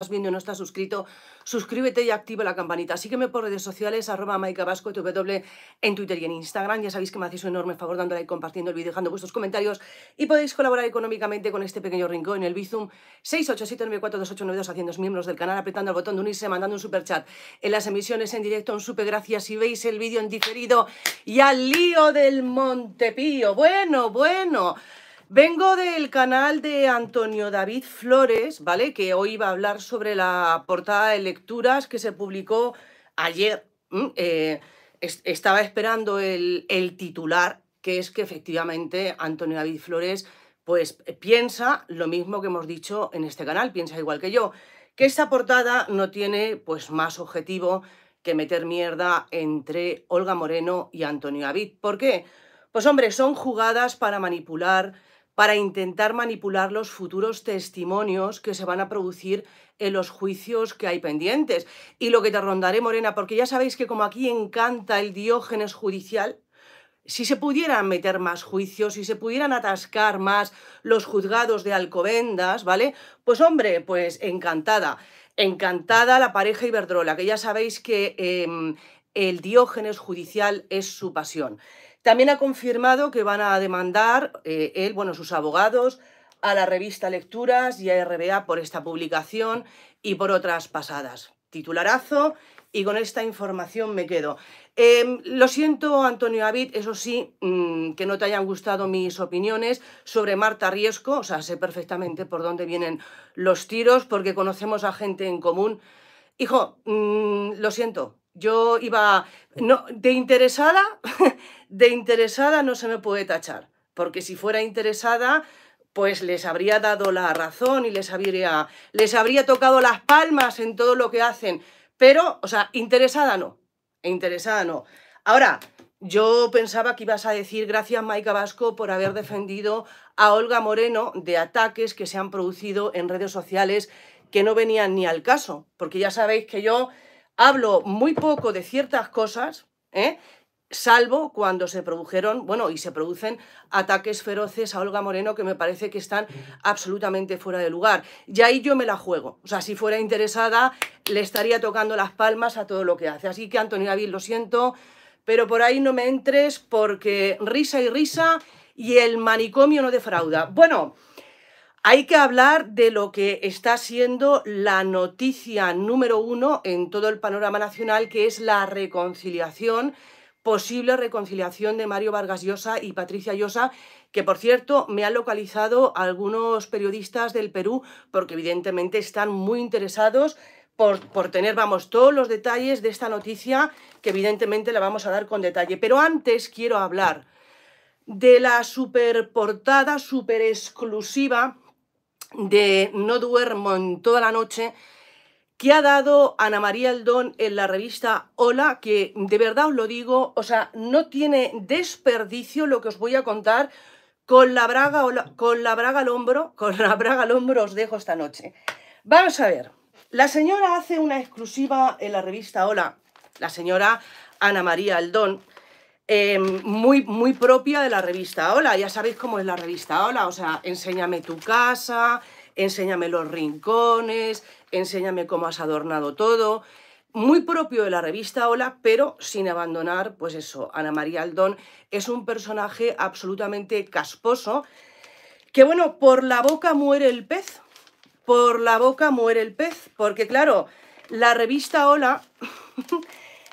estás viendo y no estás suscrito, suscríbete y activa la campanita. Sígueme por redes sociales, arroba vasco w, en Twitter y en Instagram. Ya sabéis que me hacéis un enorme favor dándole like, compartiendo el vídeo, dejando vuestros comentarios y podéis colaborar económicamente con este pequeño rincón en el Bizum 687942892 haciendo miembros del canal, apretando el botón de unirse, mandando un super chat en las emisiones en directo, un super gracias Y veis el vídeo en diferido y al lío del Montepío. Bueno, bueno... Vengo del canal de Antonio David Flores, ¿vale? Que hoy va a hablar sobre la portada de lecturas que se publicó ayer. Mm, eh, estaba esperando el, titular, que es que efectivamente Antonio David Flores pues piensa lo mismo que hemos dicho en este canal, piensa igual que yo, que esta portada no tiene pues más objetivo que meter mierda entre Olga Moreno y Antonio David. ¿Por qué? Pues hombre, son jugadas para manipular para intentar manipular los futuros testimonios que se van a producir en los juicios que hay pendientes. Y lo que te rondaré, Morena, porque ya sabéis que como aquí encanta el diógenes judicial, si se pudieran meter más juicios, si se pudieran atascar más los juzgados de Alcobendas, ¿vale? Pues hombre, pues encantada, encantada la pareja Iberdrola, que ya sabéis que em, el diógenes judicial es su pasión. También ha confirmado que van a demandar eh, él, bueno, sus abogados, a la revista Lecturas y a RBA por esta publicación y por otras pasadas. Titularazo y con esta información me quedo. Em, lo siento, Antonio David, eso sí, mm, que no te hayan gustado mis opiniones sobre Marta Riesco, o sea, sé perfectamente por dónde vienen los tiros porque conocemos a gente en común. Hijo, mm, lo siento, yo iba, no, de interesada, de interesada no se me puede tachar, porque si fuera interesada, pues les habría dado la razón y les habría, les habría tocado las palmas en todo lo que hacen. Pero, o sea, interesada no, interesada no. Ahora, yo pensaba que ibas a decir gracias Maika Vasco por haber defendido a Olga Moreno de ataques que se han producido en redes sociales que no venían ni al caso, porque ya sabéis que yo hablo muy poco de ciertas cosas, ¿eh? salvo cuando se produjeron, bueno, y se producen ataques feroces a Olga Moreno que me parece que están absolutamente fuera de lugar. Y ahí yo me la juego. O sea, si fuera interesada, le estaría tocando las palmas a todo lo que hace. Así que, Antonio David, lo siento, pero por ahí no me entres porque risa y risa y el manicomio no defrauda. Bueno. Hay que hablar de lo que está siendo la noticia número uno en todo el panorama nacional, que es la reconciliación, posible reconciliación de Mario Vargas Llosa y Patricia Llosa, que por cierto me han localizado algunos periodistas del Perú, porque evidentemente están muy interesados por, por, tener, vamos, todos los detalles de esta noticia, que evidentemente la vamos a dar con detalle. Pero antes quiero hablar de la superportada, super exclusiva de No duermo en toda la noche que ha dado Ana María Aldón en la revista Hola, que de verdad os lo digo, o sea, no tiene desperdicio lo que os voy a contar con la braga, con la braga al hombro, con la braga al hombro os dejo esta noche. Vamos a ver, la señora hace una exclusiva en la revista Hola, la señora Ana María Aldón, Em, muy, muy propia de la revista Hola. Ya sabéis cómo es la revista Hola, o sea, enséñame tu casa, enséñame los rincones, enséñame cómo has adornado todo. Muy propio de la revista Hola, pero sin abandonar, pues eso, Ana María Aldón es un personaje absolutamente casposo, que bueno, por la boca muere el pez, por la boca muere el pez, porque claro, la revista Hola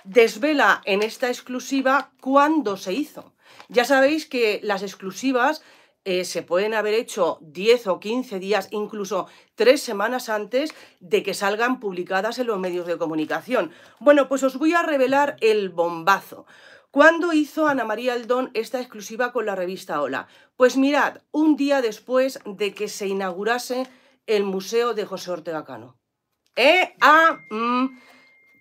desvela en esta exclusiva cuándo se hizo. Ya sabéis que las exclusivas eh, se pueden haber hecho 10 o 15 días, incluso 3 semanas antes de que salgan publicadas en los medios de comunicación. Bueno, pues os voy a revelar el bombazo. ¿Cuándo hizo Ana María Aldón esta exclusiva con la revista Hola? Pues mirad, un día después de que se inaugurase el Museo de José Ortega Cano. ¡Eh! ¡Ah! Mm!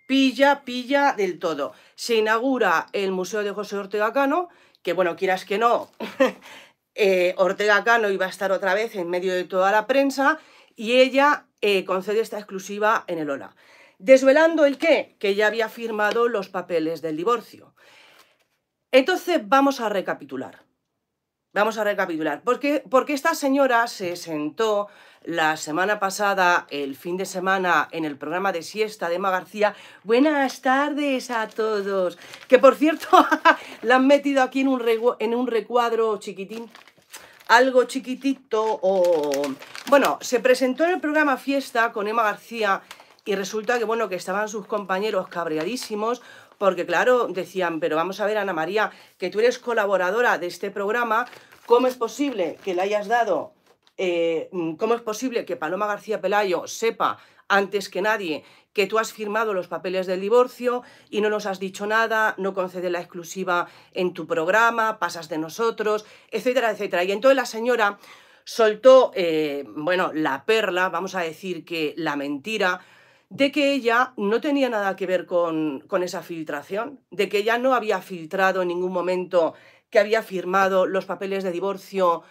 pilla, pilla del todo. Se inaugura el Museo de José Ortega Cano, que bueno, quieras que no, eh, Ortega Cano iba a estar otra vez en medio de toda la prensa y ella eh, concede esta exclusiva en el Ola. Desvelando el qué, que ya había firmado los papeles del divorcio. Entonces vamos a recapitular. Vamos a recapitular. Porque, porque esta señora se sentó la semana pasada, el fin de semana, en el programa de siesta de Emma García. Buenas tardes a todos. Que por cierto, la han metido aquí en un, en un recuadro chiquitín algo chiquitito o... Bueno, se presentó en el programa Fiesta con Emma García y resulta que, bueno, que estaban sus compañeros cabreadísimos porque, claro, decían, pero vamos a ver, Ana María, que tú eres colaboradora de este programa, ¿cómo es posible que le hayas dado eh, mm, ¿cómo es posible que Paloma García Pelayo sepa antes que nadie que tú has firmado los papeles del divorcio y no nos has dicho nada, no concede la exclusiva en tu programa, pasas de nosotros, etcétera, etcétera? Y entonces la señora soltó, eh, bueno, la perla, vamos a decir que la mentira, de que ella no tenía nada que ver con, con esa filtración, de que ella no había filtrado en ningún momento que había firmado los papeles de divorcio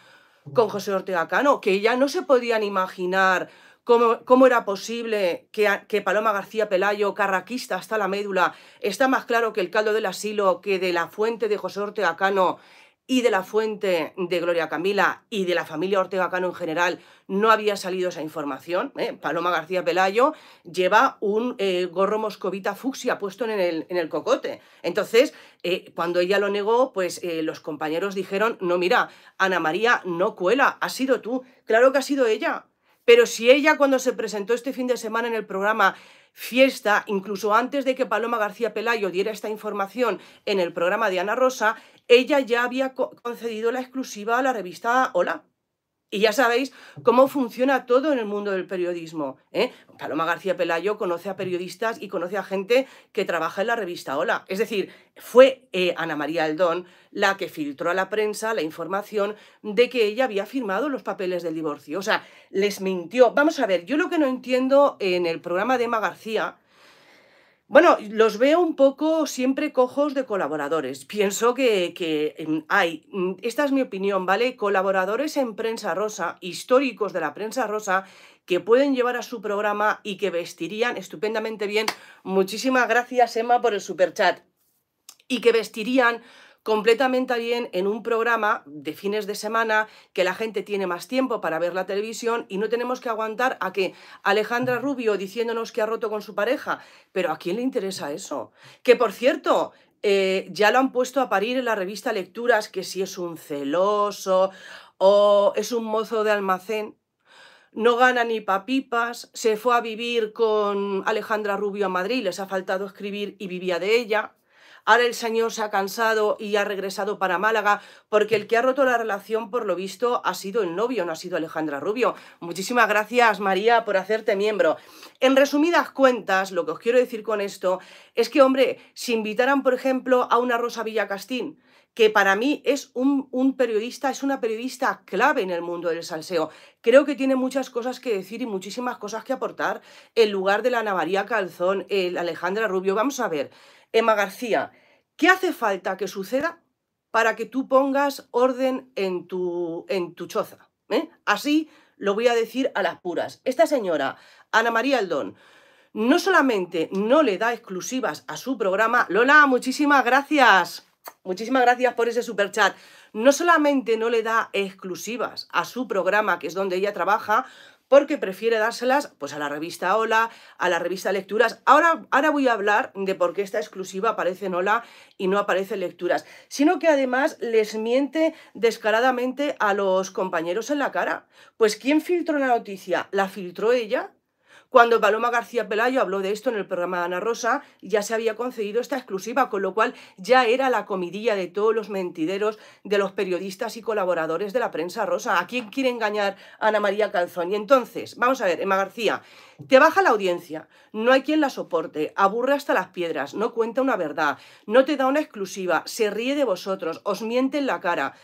con José Ortega Cano, que ya no se podían imaginar cómo, cómo era posible que, que, Paloma García Pelayo, carraquista hasta la médula, está más claro que el caldo del asilo, que de la fuente de José Ortega Cano y de la fuente de Gloria Camila y de la familia Ortega Cano en general no había salido esa información. ¿eh? Paloma García Pelayo lleva un eh, gorro moscovita fucsia puesto en el, en el cocote. Entonces, eh, cuando ella lo negó, pues los compañeros dijeron, no, mira, Ana María no cuela, ha sido tú, claro que ha sido ella. Pero si ella cuando se presentó este fin de semana en el programa Fiesta, incluso antes de que Paloma García Pelayo diera esta información en el programa de Ana Rosa, ella ya había concedido la exclusiva a la revista Hola. Y ya sabéis cómo funciona todo en el mundo del periodismo. ¿eh? Paloma García Pelayo conoce a periodistas y conoce a gente que trabaja en la revista Hola. Es decir, fue eh, Ana María Aldón la que filtró a la prensa la información de que ella había firmado los papeles del divorcio. O sea, les mintió. Vamos a ver, yo lo que no entiendo en el programa de Emma García bueno, los veo un poco siempre cojos de colaboradores. Pienso que, que, em, hay, mm, esta es mi opinión, ¿vale? Colaboradores en prensa rosa, históricos de la prensa rosa, que pueden llevar a su programa y que vestirían estupendamente bien. Muchísimas gracias, Emma, por el superchat. Y que vestirían completamente bien en un programa de fines de semana que la gente tiene más tiempo para ver la televisión y no tenemos que aguantar a que Alejandra Rubio diciéndonos que ha roto con su pareja. Pero ¿a quién le interesa eso? Que por cierto, eh, ya lo han puesto a parir en la revista Lecturas, que si es un celoso o es un mozo de almacén, no gana ni papipas, se fue a vivir con Alejandra Rubio a Madrid, les ha faltado escribir y vivía de ella. Ahora el señor se ha cansado y ha regresado para Málaga porque el que ha roto la relación, por lo visto, ha sido el novio, no ha sido Alejandra Rubio. Muchísimas gracias, María, por hacerte miembro. En resumidas cuentas, lo que os quiero decir con esto es que, hombre, si invitaran, por ejemplo, a una Rosa Villacastín, que para mí es un, periodista, es una periodista clave en el mundo del salseo. Creo que tiene muchas cosas que decir y muchísimas cosas que aportar. en lugar de la Ana María Calzón, el Alejandra Rubio, vamos a ver. Emma García, ¿qué hace falta que suceda para que tú pongas orden en tu, en tu choza? ¿Eh? Así lo voy a decir a las puras. Esta señora, Ana María Aldón, no solamente no le da exclusivas a su programa, Lola, muchísimas gracias, muchísimas gracias por ese superchat, no solamente no le da exclusivas a su programa, que es donde ella trabaja, porque prefiere dárselas pues a la revista Hola, a la revista Lecturas. Ahora, ahora voy a hablar de por qué esta exclusiva aparece en Hola y no aparece en Lecturas, sino que además les miente descaradamente a los compañeros en la cara. Pues ¿quién filtró la noticia? ¿La filtró ella? Cuando Paloma García Pelayo habló de esto en el programa de Ana Rosa, ya se había concedido esta exclusiva, con lo cual ya era la comidilla de todos los mentideros, de los periodistas y colaboradores de la prensa rosa. ¿A quién quiere engañar Ana María Calzón? Y entonces, vamos a ver, Emma García, te baja la audiencia, no hay quien la soporte, aburre hasta las piedras, no cuenta una verdad, no te da una exclusiva, se ríe de vosotros, os miente en la cara.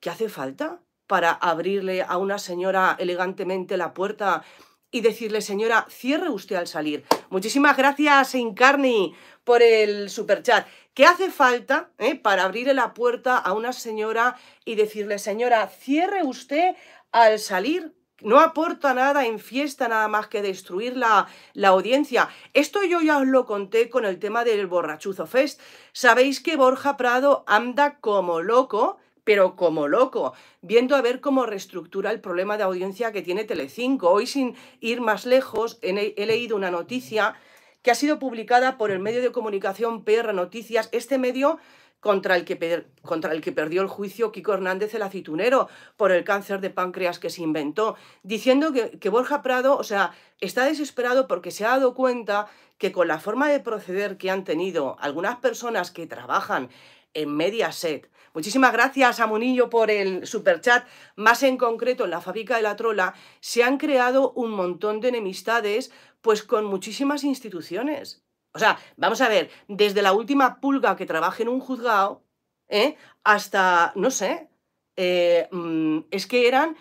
¿Qué hace falta para abrirle a una señora elegantemente la puerta y decirle, señora, cierre usted al salir. Muchísimas gracias, Incarni, por el superchat. ¿Qué hace falta eh, para abrirle la puerta a una señora y decirle, señora, cierre usted al salir? No aporta nada en fiesta, nada más que destruir la, la audiencia. Esto yo ya os lo conté con el tema del borrachuzo fest. Sabéis que Borja Prado anda como loco pero como loco, viendo a ver cómo reestructura el problema de audiencia que tiene Telecinco. Hoy, sin ir más lejos, he leído una noticia que ha sido publicada por el medio de comunicación PR Noticias. Este medio contra el, que contra el que perdió el juicio Kiko Hernández el acitunero, por el cáncer de páncreas que se inventó, diciendo que, Borja Prado, o sea, está desesperado porque se ha dado cuenta que con la forma de proceder que han tenido algunas personas que trabajan en Mediaset, Muchísimas gracias a Monillo por el superchat. Más en concreto, en la fábrica de la trola se han creado un montón de enemistades, pues con muchísimas instituciones. O sea, vamos a ver, desde la última pulga que trabaja en un juzgado, ¿eh? hasta, no sé, eh, mm, es que eran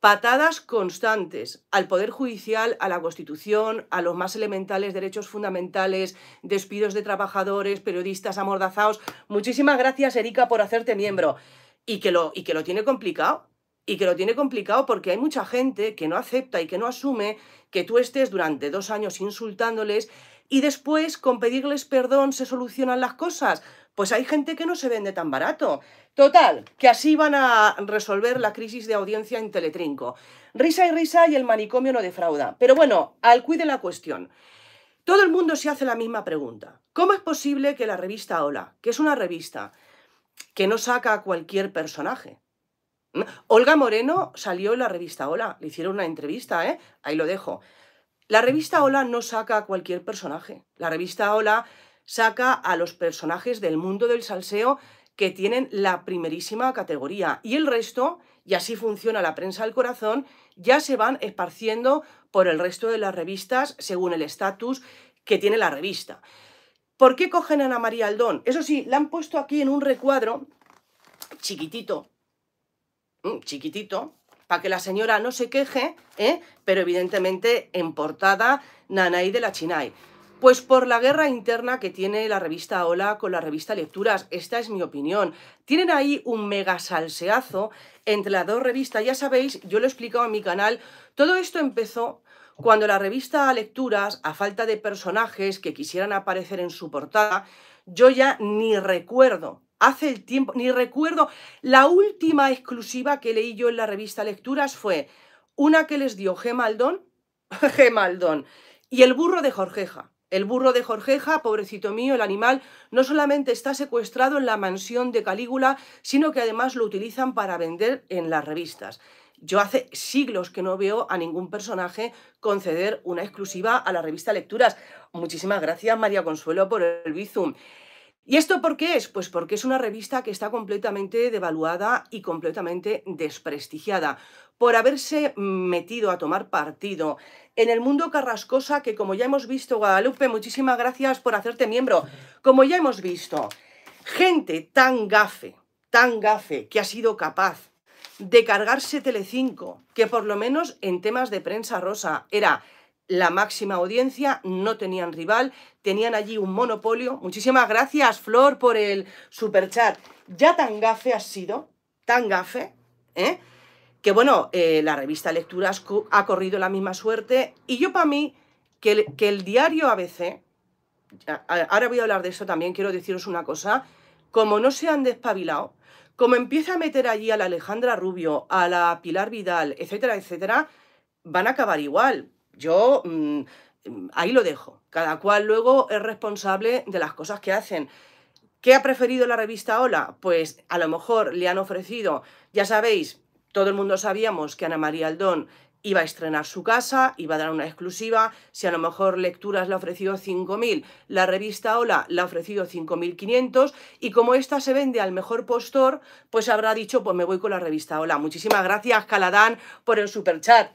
patadas constantes al Poder Judicial, a la Constitución, a los más elementales derechos fundamentales, despidos de trabajadores, periodistas amordazados. Muchísimas gracias, Erika, por hacerte miembro. Y que lo, y que lo tiene complicado. Y que lo tiene complicado porque hay mucha gente que no acepta y que no asume que tú estés durante dos años insultándoles y después con pedirles perdón se solucionan las cosas. Pues hay gente que no se vende tan barato. Total, que así van a resolver la crisis de audiencia en Teletrinco. Risa y risa y el manicomio no defrauda. Pero bueno, al cuide la cuestión. Todo el mundo se hace la misma pregunta. ¿Cómo es posible que la revista Hola, que es una revista que no saca a cualquier personaje? Olga Moreno salió en la revista Hola, le hicieron una entrevista, ¿eh? Ahí lo dejo. La revista Hola no saca a cualquier personaje. La revista Hola saca a los personajes del mundo del salseo que tienen la primerísima categoría y el resto, y así funciona la prensa del corazón, ya se van esparciendo por el resto de las revistas según el estatus que tiene la revista. ¿Por qué cogen a Ana María Aldón? Eso sí, la han puesto aquí en un recuadro chiquitito, mm, chiquitito, para que la señora no se queje, ¿eh? pero evidentemente en portada Nanay de la Chinay. Pues por la guerra interna que tiene la revista Hola con la revista Lecturas, esta es mi opinión. Tienen ahí un mega salseazo entre las dos revistas, ya sabéis, yo lo he explicado en mi canal, todo esto empezó cuando la revista Lecturas, a falta de personajes que quisieran aparecer en su portada, yo ya ni recuerdo hace el tiempo, ni recuerdo, la última exclusiva que leí yo en la revista Lecturas fue una que les dio G. Gemaldón y el burro de Jorgeja. El burro de Jorgeja, pobrecito mío, el animal, no solamente está secuestrado en la mansión de Calígula, sino que además lo utilizan para vender en las revistas. Yo hace siglos que no veo a ningún personaje conceder una exclusiva a la revista Lecturas. Muchísimas gracias, María Consuelo, por el Bizum. ¿Y esto por qué es? Pues porque es una revista que está completamente devaluada y completamente desprestigiada por haberse metido a tomar partido en el mundo carrascosa que, como ya hemos visto, Guadalupe, muchísimas gracias por hacerte miembro, como ya hemos visto, gente tan gafe, tan gafe, que ha sido capaz de cargarse Telecinco, que por lo menos en temas de prensa rosa era la máxima audiencia, no tenían rival, tenían allí un monopolio. Muchísimas gracias, Flor, por el superchat. Ya tan gafe has sido, tan gafe, ¿eh? bueno, eh, la revista Lecturas ha corrido la misma suerte. Y yo para mí, que el, diario ABC, ahora voy a hablar de eso también, quiero deciros una cosa, como no se han despabilado, como empieza a meter allí a la Alejandra Rubio, a la Pilar Vidal, etcétera, etcétera, van a acabar igual. Yo mm, ahí lo dejo. Cada cual luego es responsable de las cosas que hacen. ¿Qué ha preferido la revista Hola? Pues a lo mejor le han ofrecido, ya sabéis, todo el mundo sabíamos que Ana María Aldón iba a estrenar su casa, iba a dar una exclusiva, si a lo mejor Lecturas le ha ofrecido 5.000, la revista Hola le ha ofrecido 5.500 y como esta se vende al mejor postor, pues habrá dicho, pues me voy con la revista Hola. Muchísimas gracias Caladán por el superchat.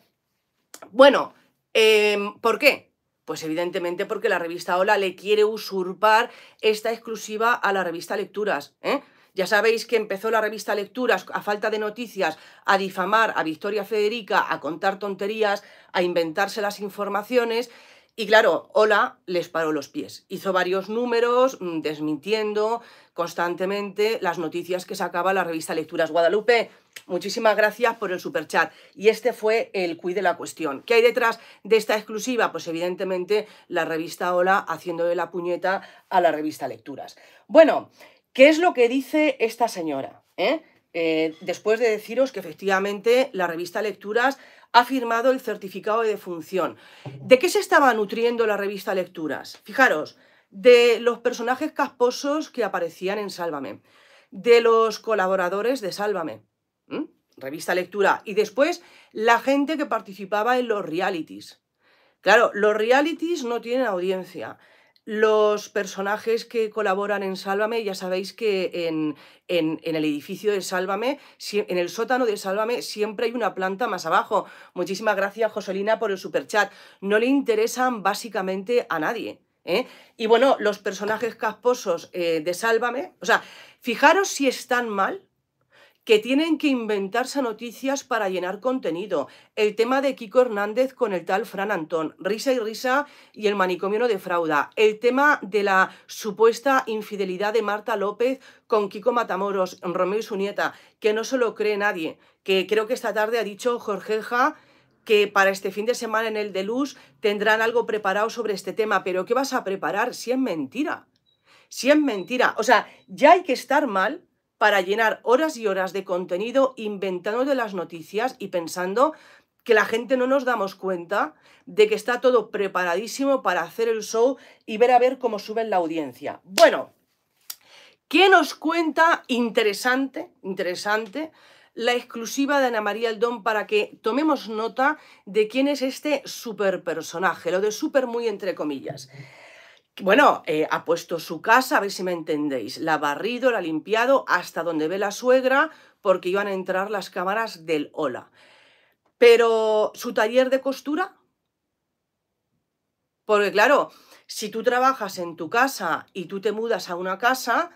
Bueno, em, ¿por qué? Pues evidentemente porque la revista Hola le quiere usurpar esta exclusiva a la revista Lecturas. ¿eh? Ya sabéis que empezó la revista Lecturas, a falta de noticias, a difamar a Victoria Federica, a contar tonterías, a inventarse las informaciones. Y claro, Hola les paró los pies. Hizo varios números mm, desmintiendo constantemente las noticias que sacaba la revista Lecturas Guadalupe. Muchísimas gracias por el superchat. Y este fue el cuid de la cuestión. ¿Qué hay detrás de esta exclusiva? Pues evidentemente la revista haciendo haciéndole la puñeta a la revista Lecturas. Bueno, ¿Qué es lo que dice esta señora? Eh? Eh, después de deciros que efectivamente la revista Lecturas ha firmado el certificado de defunción. ¿De qué se estaba nutriendo la revista Lecturas? Fijaros, de los personajes casposos que aparecían en Sálvame, de los colaboradores de Sálvame, revista Lectura, y después la gente que participaba en los realities. Claro, los realities no tienen audiencia. Los personajes que colaboran en Sálvame, ya sabéis que en, el edificio de Sálvame, en el sótano de Sálvame, siempre hay una planta más abajo. Muchísimas gracias, Joselina, por el superchat. No le interesan básicamente a nadie. ¿eh? Y bueno, los personajes casposos eh, de Sálvame, o sea, fijaros si están mal que tienen que inventarse noticias para llenar contenido. El tema de Kiko Hernández con el tal Fran Antón, risa y risa y el manicomio de defrauda. El tema de la supuesta infidelidad de Marta López con Kiko Matamoros, Romeo y su nieta, que no se lo cree nadie, que creo que esta tarde ha dicho Jorgeja que para este fin de semana en el de luz tendrán algo preparado sobre este tema, pero ¿qué vas a preparar si es mentira? Si es mentira, o sea, ya hay que estar mal para llenar horas y horas de contenido inventando de las noticias y pensando que la gente no nos damos cuenta de que está todo preparadísimo para hacer el show y ver a ver cómo sube la audiencia. Bueno, ¿qué nos cuenta interesante, interesante, la exclusiva de Ana María Aldón para que tomemos nota de quién es este super personaje, lo de súper muy entre comillas? bueno, eh, ha puesto su casa, a ver si me entendéis, la ha barrido, la ha limpiado hasta donde ve la suegra, porque iban a entrar las cámaras del Hola. Pero su taller de costura, porque claro, si tú trabajas en tu casa y tú te mudas a una casa,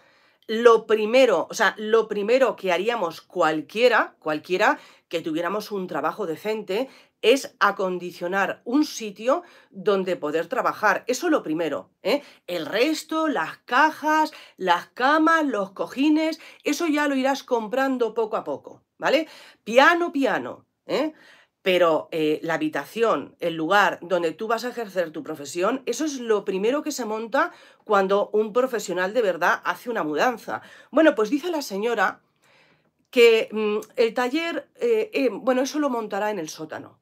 lo primero, o sea, lo primero que haríamos cualquiera, cualquiera que tuviéramos un trabajo decente, es acondicionar un sitio donde poder trabajar. Eso lo primero. ¿eh? El resto, las cajas, las camas, los cojines, eso ya lo irás comprando poco a poco, ¿vale? Piano, piano. ¿eh? Pero eh, la habitación, el lugar donde tú vas a ejercer tu profesión, eso es lo primero que se monta cuando un profesional de verdad hace una mudanza. Bueno, pues dice la señora que mm, el taller, bueno, eso lo montará en el sótano.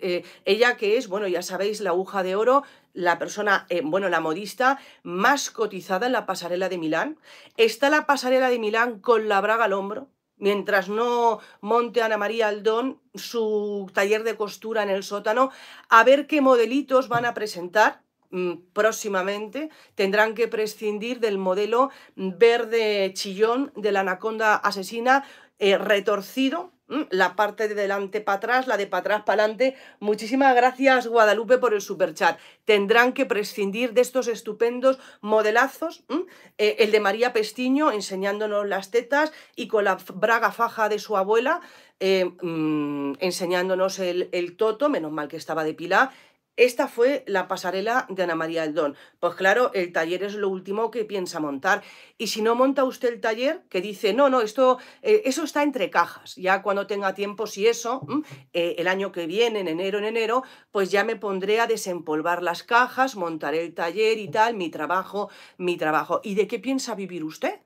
Eh, ella que es, bueno, ya sabéis, la aguja de oro, la persona, eh, bueno, la modista más cotizada en la pasarela de Milán. Está la pasarela de Milán con la braga al hombro. Mientras no monte Ana María Aldón su taller de costura en el sótano, a ver qué modelitos van a presentar mm, próximamente tendrán que prescindir del modelo verde chillón de la anaconda asesina eh, retorcido Mm, la parte de delante para atrás, la de para atrás para adelante. Muchísimas gracias Guadalupe por el superchat. Tendrán que prescindir de estos estupendos modelazos, mm, eh, el de María Pestiño enseñándonos las tetas y con la braga faja de su abuela eh, mm, enseñándonos el, el toto, menos mal que estaba de pilar esta fue la pasarela de Ana María Aldón. Pues claro, el taller es lo último que piensa montar. Y si no monta usted el taller, que dice, no, no, esto, eh, eso está entre cajas. Ya cuando tenga tiempo, si eso, mm, eh, el año que viene, en enero, en enero, pues ya me pondré a desempolvar las cajas, montaré el taller y tal, mi trabajo, mi trabajo. ¿Y de qué piensa vivir usted?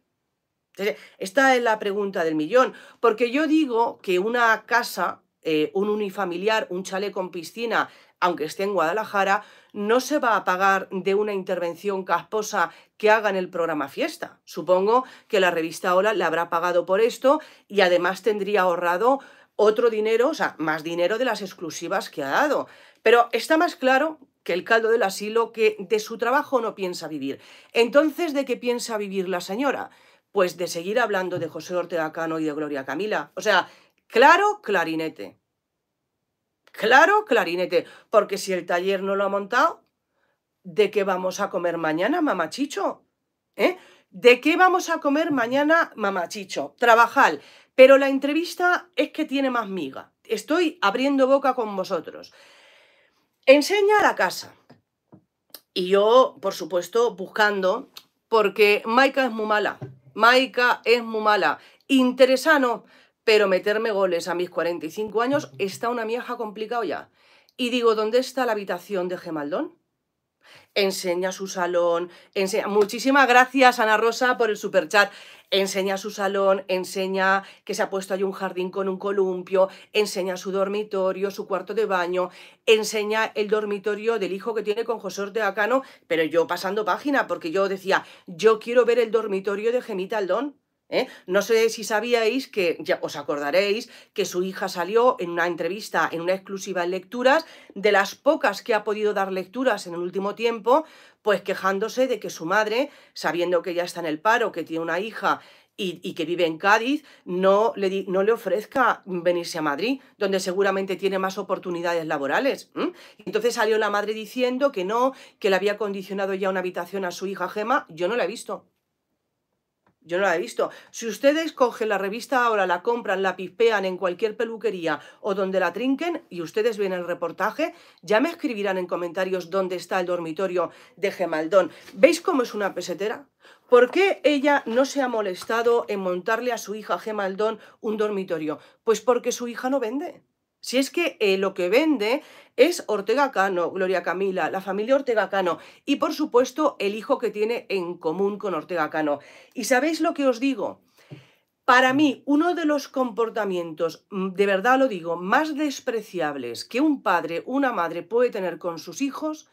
Esta es la pregunta del millón. Porque yo digo que una casa, eh, un unifamiliar, un chalet con piscina aunque esté en Guadalajara, no se va a pagar de una intervención casposa que haga en el programa Fiesta. Supongo que la revista Hola le habrá pagado por esto y además tendría ahorrado otro dinero, o sea, más dinero de las exclusivas que ha dado. Pero está más claro que el caldo del asilo que de su trabajo no piensa vivir. Entonces, ¿de qué piensa vivir la señora? Pues de seguir hablando de José Ortega Cano y de Gloria Camila. O sea, claro, clarinete. Claro, clarinete, porque si el taller no lo ha montado, ¿de qué vamos a comer mañana, mamachicho? ¿Eh? ¿De qué vamos a comer mañana, mamachicho? Trabajal. Pero la entrevista es que tiene más miga. Estoy abriendo boca con vosotros. Enseña la casa. Y yo, por supuesto, buscando, porque Maika es muy mala. Maika es muy mala. Interesano, pero meterme goles a mis 45 años está una mieja complicada ya. Y digo, ¿dónde está la habitación de Gemaldón? Enseña su salón, enseña... Muchísimas gracias, Ana Rosa, por el superchat. Enseña su salón, enseña que se ha puesto ahí un jardín con un columpio, enseña su dormitorio, su cuarto de baño, enseña el dormitorio del hijo que tiene con José Ortega Cano, pero yo pasando página, porque yo decía, yo quiero ver el dormitorio de Gemita Aldón ¿eh? No sé si sabíais que, ya os acordaréis, que su hija salió en una entrevista, en una exclusiva en lecturas, de las pocas que ha podido dar lecturas en el último tiempo, pues quejándose de que su madre, sabiendo que ya está en el paro, que tiene una hija y, que vive en Cádiz, no le, no le, ofrezca venirse a Madrid, donde seguramente tiene más oportunidades laborales. Entonces salió la madre diciendo que no, que le había condicionado ya una habitación a su hija Gema, yo no la he visto. Yo no la he visto. Si ustedes cogen la revista ahora, la compran, la pispean en cualquier peluquería o donde la trinquen y ustedes ven el reportaje, ya me escribirán en comentarios dónde está el dormitorio de Gemaldón. ¿Veis cómo es una pesetera? ¿Por qué ella no se ha molestado en montarle a su hija Gemaldón un dormitorio? Pues porque su hija no vende. Si es que eh, lo que vende es Ortega Cano, Gloria Camila, la familia Ortega Cano y por supuesto el hijo que tiene en común con Ortega Cano. ¿Y sabéis lo que os digo? Para mí, uno de los comportamientos, mm, de verdad lo digo, más despreciables que un padre, una madre puede tener con sus hijos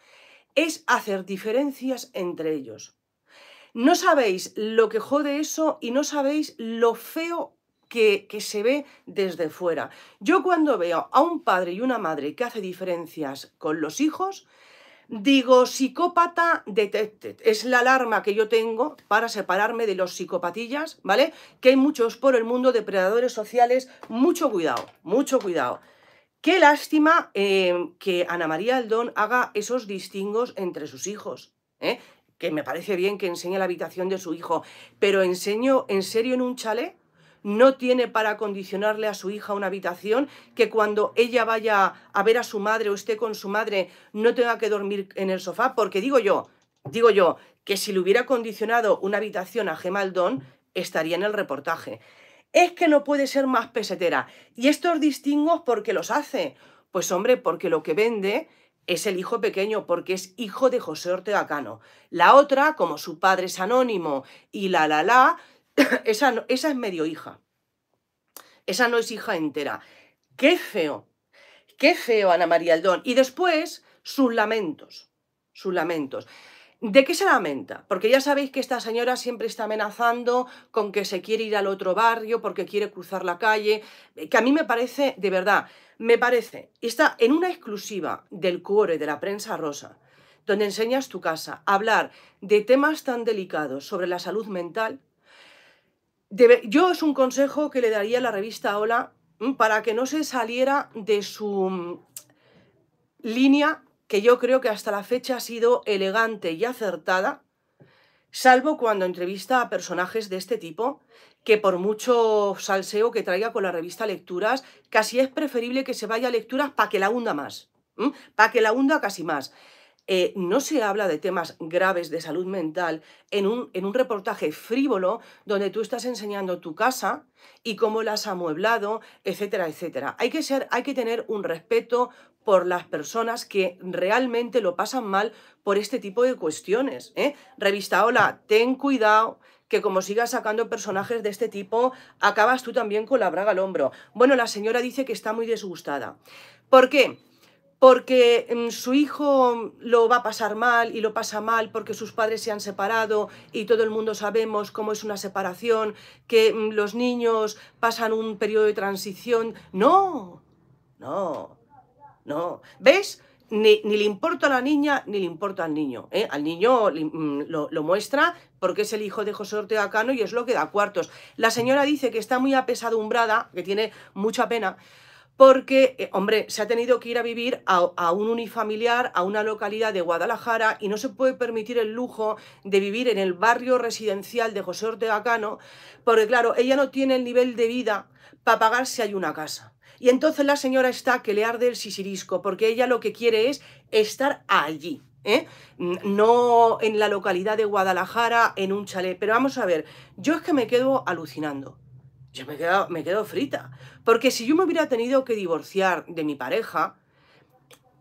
es hacer diferencias entre ellos. No sabéis lo que jode eso y no sabéis lo feo que, se ve desde fuera. Yo cuando veo a un padre y una madre que hace diferencias con los hijos, digo psicópata detected. Es la alarma que yo tengo para separarme de los psicopatillas, ¿vale? Que hay muchos por el mundo, depredadores sociales. Mucho cuidado, mucho cuidado. Qué lástima eh, que Ana María Aldón haga esos distingos entre sus hijos. ¿eh? Que me parece bien que enseñe la habitación de su hijo, pero enseño en serio en un chalet no tiene para condicionarle a su hija una habitación, que cuando ella vaya a ver a su madre o esté con su madre no tenga que dormir en el sofá, porque digo yo, digo yo, que si le hubiera condicionado una habitación a Gemaldón, estaría en el reportaje. Es que no puede ser más pesetera. Y estos distingos, ¿por qué los hace? Pues hombre, porque lo que vende es el hijo pequeño porque es hijo de José Ortega Cano. La otra, como su padre es anónimo y la la la, esa, esa es medio hija. Esa no es hija entera. ¡Qué feo! ¡Qué feo, Ana María Aldón! Y después, sus lamentos. Sus lamentos. ¿De qué se lamenta? Porque ya sabéis que esta señora siempre está amenazando con que se quiere ir al otro barrio porque quiere cruzar la calle, eh, que a mí me parece, de verdad, me parece, está en una exclusiva del cuore de la prensa rosa, donde enseñas tu casa, a hablar de temas tan delicados sobre la salud mental, yo es un consejo que le daría a la revista Hola mm, para que no se saliera de su mm, línea, que yo creo que hasta la fecha ha sido elegante y acertada, salvo cuando entrevista a personajes de este tipo, que por mucho salseo que traiga con la revista Lecturas, casi es preferible que se vaya a Lecturas para que la hunda más, mm, para que la hunda casi más. Eh, no se habla de temas graves de salud mental en un, en un reportaje frívolo donde tú estás enseñando tu casa y cómo la has amueblado, etcétera, etcétera. Hay que, ser, hay que tener un respeto por las personas que realmente lo pasan mal por este tipo de cuestiones. ¿eh? Revista Hola, ten cuidado que como sigas sacando personajes de este tipo, acabas tú también con la braga al hombro. Bueno, la señora dice que está muy disgustada. ¿Por qué? porque mm, su hijo lo va a pasar mal y lo pasa mal porque sus padres se han separado y todo el mundo sabemos cómo es una separación, que mm, los niños pasan un periodo de transición. No, no, no. ¿Ves? Ni, le importa a la niña ni le importa al niño. ¿eh? Al niño mm, lo, lo, muestra porque es el hijo de José Ortega Cano y es lo que da cuartos. La señora dice que está muy apesadumbrada, que tiene mucha pena, porque, eh, hombre, se ha tenido que ir a vivir a, un unifamiliar, a una localidad de Guadalajara, y no se puede permitir el lujo de vivir en el barrio residencial de José Ortega Cano, porque claro, ella no tiene el nivel de vida para pagar si hay una casa. Y entonces la señora está que le arde el sisirisco, porque ella lo que quiere es estar allí. ¿eh? No en la localidad de Guadalajara, en un chalet. Pero vamos a ver, yo es que me quedo alucinando yo me quedo, me quedo frita. Porque si yo me hubiera tenido que divorciar de mi pareja,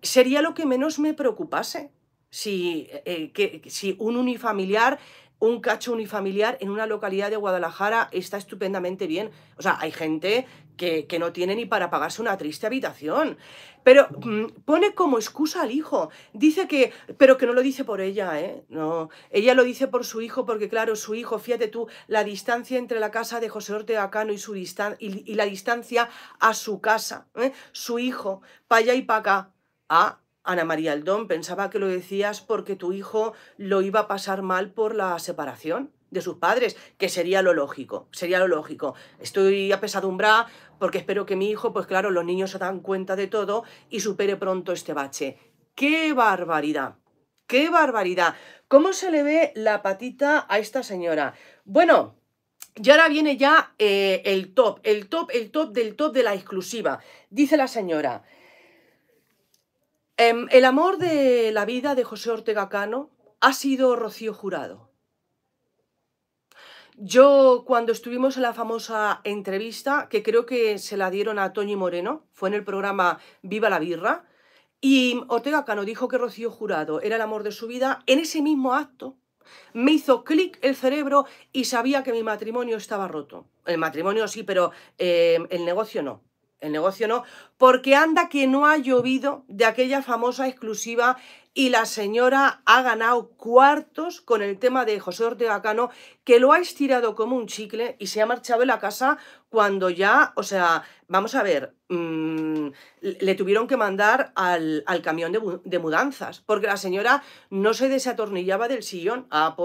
sería lo que menos me preocupase. Si, eh, eh, si un unifamiliar, un cacho unifamiliar en una localidad de Guadalajara está estupendamente bien. O sea, hay gente que, no tiene ni para pagarse una triste habitación. Pero mm, pone como excusa al hijo. Dice que, pero que no lo dice por ella, ¿eh? No, ella lo dice por su hijo, porque claro, su hijo, fíjate tú, la distancia entre la casa de José Ortega Cano y, su y, la distancia a su casa, ¿eh? su hijo, para allá y para acá. Ah, Ana María Aldón, pensaba que lo decías porque tu hijo lo iba a pasar mal por la separación de sus padres, que sería lo lógico, sería lo lógico. Estoy apesadumbrada porque espero que mi hijo, pues claro, los niños se dan cuenta de todo y supere pronto este bache. ¡Qué barbaridad! ¡Qué barbaridad! ¿Cómo se le ve la patita a esta señora? Bueno, y ahora viene ya eh, el top, el top, el top del top de la exclusiva. Dice la señora, em, el amor de la vida de José Ortega Cano ha sido Rocío Jurado. Yo cuando estuvimos en la famosa entrevista, que creo que se la dieron a Toñi Moreno, fue en el programa Viva la Birra, y Ortega Cano dijo que Rocío Jurado era el amor de su vida, en ese mismo acto me hizo clic el cerebro y sabía que mi matrimonio estaba roto. El matrimonio sí, pero eh, el negocio no. El negocio no, porque anda que no ha llovido de aquella famosa exclusiva y la señora ha ganado cuartos con el tema de José Ortega Cano, que lo ha estirado como un chicle y se ha marchado de la casa cuando ya, o sea, vamos a ver, mm, le tuvieron que mandar al, camión de, mudanzas, porque la señora no se desatornillaba del sillón, a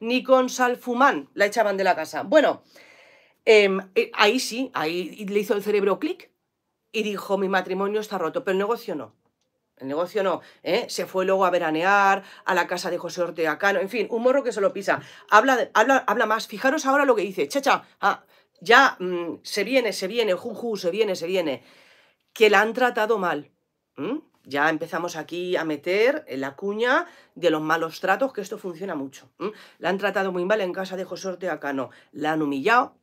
ni con Salfumán la echaban de la casa. Bueno, em, eh, ahí sí, ahí le hizo el cerebro clic y dijo, mi matrimonio está roto, pero el negocio no el negocio no, ¿eh? se fue luego a veranear, a la casa de José Ortega Cano, en fin, un morro que se lo pisa. Habla, habla, más, fijaros ahora lo que dice, chacha, ah, ya mm, se viene, se viene, juju, se viene, se viene, que la han tratado mal. Ya empezamos aquí a meter en la cuña de los malos tratos, que esto funciona mucho. La han tratado muy mal en casa de José Ortega Cano, la han humillado,